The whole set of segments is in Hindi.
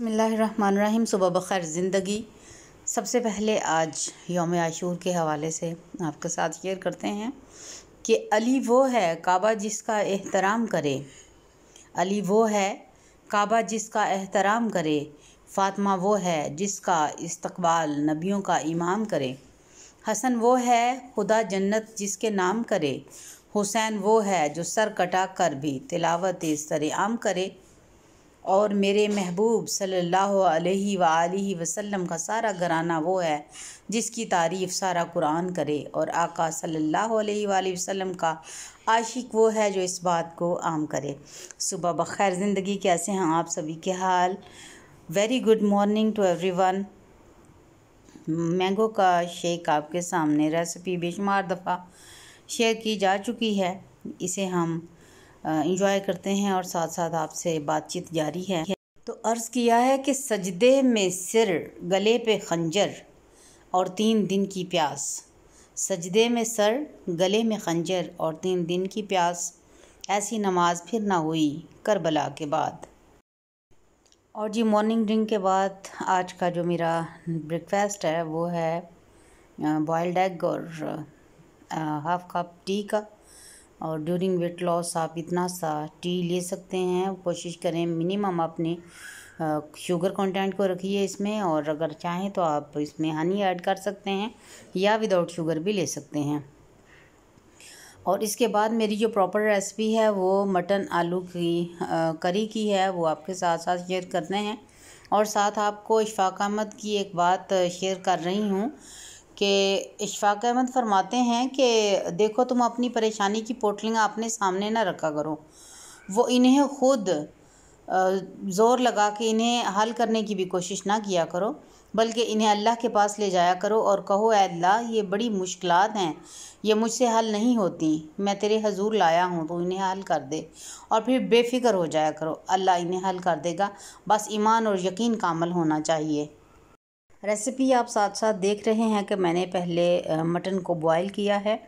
बसमीम सुबह बखैर ज़िंदगी सबसे पहले आज योम आशूर के हवाले से आपके साथ शेयर करते हैं कि अली वो है काबा जिसका एहतराम करे अली वो है काबा जिसका एहतराम करे फ़ातमा वो है जिसका इस्तकबाल नबियों का इमाम करे हसन वो है खुदा जन्नत जिसके नाम करे हुसैन वो है जो सर कटा कर भी तिलावत सरेआम करे और मेरे महबूब सल्लल्लाहु अलैहि सल्ला वसल्लम का सारा घराना वो है जिसकी तारीफ़ सारा कुरान करे और आका सल्लल्लाहु अलैहि वसल्लम का आशिक वो है जो इस बात को आम करे सुबह बखैर ज़िंदगी कैसे हैं आप सभी के हाल very good morning to everyone mango का शेक आपके सामने रेसिपी बेशुमार दफ़ा शेयर की जा चुकी है इसे हम इंजॉय करते हैं और साथ साथ आपसे बातचीत जारी है तो अर्ज़ किया है कि सजदे में सिर गले पे खंजर और तीन दिन की प्यास सजदे में सर गले में खंजर और तीन दिन की प्यास ऐसी नमाज फिर ना हुई करबला के बाद और जी मॉर्निंग ड्रिंक के बाद आज का जो मेरा ब्रेकफास्ट है वो है बॉयल्ड एग और हाफ कप टी का और ड्यूरिंग वेट लॉस आप इतना सा टी ले सकते हैं कोशिश करें मिनिमम अपने शुगर कंटेंट को रखिए इसमें और अगर चाहें तो आप इसमें हनी ऐड कर सकते हैं या विदाउट शुगर भी ले सकते हैं और इसके बाद मेरी जो प्रॉपर रेसिपी है वो मटन आलू की आ, करी की है वो आपके साथ साथ शेयर करते हैं और साथ आपको इशफाक अहमद की एक बात शेयर कर रही हूँ कि इशफाक अहमद फरमाते हैं कि देखो तुम अपनी परेशानी की पोटलिंग अपने सामने ना रखा करो वो इन्हें खुद ज़ोर लगा के इन्हें हल करने की भी कोशिश ना किया करो बल्कि इन्हें अल्लाह के पास ले जाया करो और कहो अल्लाह ये बड़ी मुश्किल हैं ये मुझसे हल नहीं होती मैं तेरे हजूर लाया हूँ तो इन्हें हल कर दे और फिर बेफिक्र हो जाया करो अल्लाह इन्हें हल कर देगा बस ईमान और यकीन कामल होना चाहिए रेसिपी आप साथ साथ देख रहे हैं कि मैंने पहले मटन को बॉईल किया है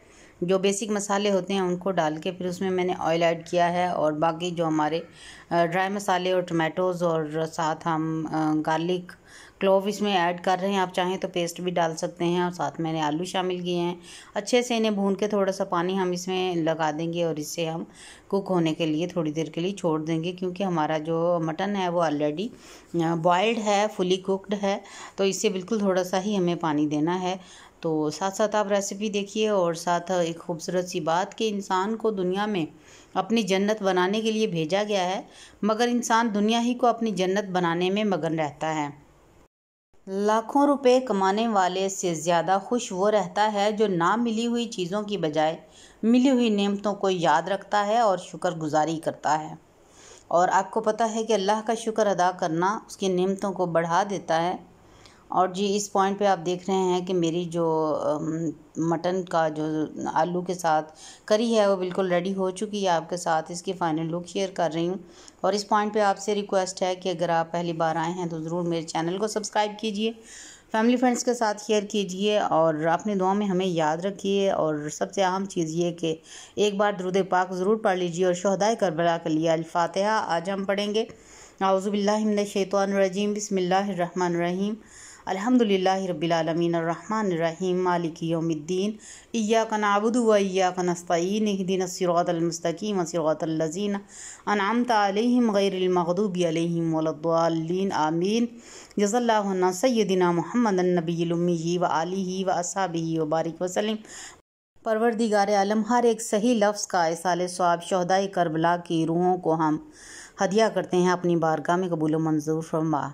जो बेसिक मसाले होते हैं उनको डाल के फिर उसमें मैंने ऑयल ऐड किया है और बाकी जो हमारे ड्राई मसाले और टमाटोज़ और साथ हम गार्लिक क्लोव इसमें ऐड कर रहे हैं आप चाहें तो पेस्ट भी डाल सकते हैं और साथ मैंने आलू शामिल किए हैं अच्छे से इन्हें भून के थोड़ा सा पानी हम इसमें लगा देंगे और इसे हम कुक होने के लिए थोड़ी देर के लिए छोड़ देंगे क्योंकि हमारा जो मटन है वो ऑलरेडी बॉयल्ड है फुली कुकड है तो इससे बिल्कुल थोड़ा सा ही हमें पानी देना है तो साथ साथ आप रेसिपी देखिए और साथ एक खूबसूरत सी बात कि इंसान को दुनिया में अपनी जन्नत बनाने के लिए भेजा गया है मगर इंसान दुनिया ही को अपनी जन्नत बनाने में मगन रहता है लाखों रुपए कमाने वाले से ज़्यादा खुश वो रहता है जो ना मिली हुई चीज़ों की बजाय मिली हुई नेमतों को याद रखता है और शुक्रगुजारी करता है और आपको पता है कि अल्लाह का शुक्र अदा करना उसकी नेमतों को बढ़ा देता है और जी इस पॉइंट पे आप देख रहे हैं कि मेरी जो मटन का जो आलू के साथ करी है वो बिल्कुल रेडी हो चुकी है आपके साथ इसकी फ़ाइनल लुक शेयर कर रही हूँ और इस पॉइंट पे आपसे रिक्वेस्ट है कि अगर आप पहली बार आए हैं तो ज़रूर मेरे चैनल को सब्सक्राइब कीजिए फैमिली फ्रेंड्स के साथ शेयर कीजिए और अपने दुआ में हमें याद रखिए और सबसे अहम चीज़ ये कि एक बार दरुद पाक ज़रूर पढ़ लीजिए और शहदाय करबला के लिए अल्फातहा आज हम पढ़ेंगे आउज़बिल्लिमिनशैतरजीम बसमिल्लर रहीम अल्हम्दुलिल्लाहि रब्बिल आलमीन अर्रहमान अर्रहीम मालिक यौमिद्दीन इय्याक नअबुदु व इय्याक आमीन जजल्ला अन्ना सय्यदिना व आलि व असाबी वबारिक वसलम परवरदिगार आलम हर एक सही लफ्ज़ का एसाल स्वाब शहदाई करबला की रूहों को हम हदिया करते हैं अपनी बारगाह में कबूल मंजूर फरमा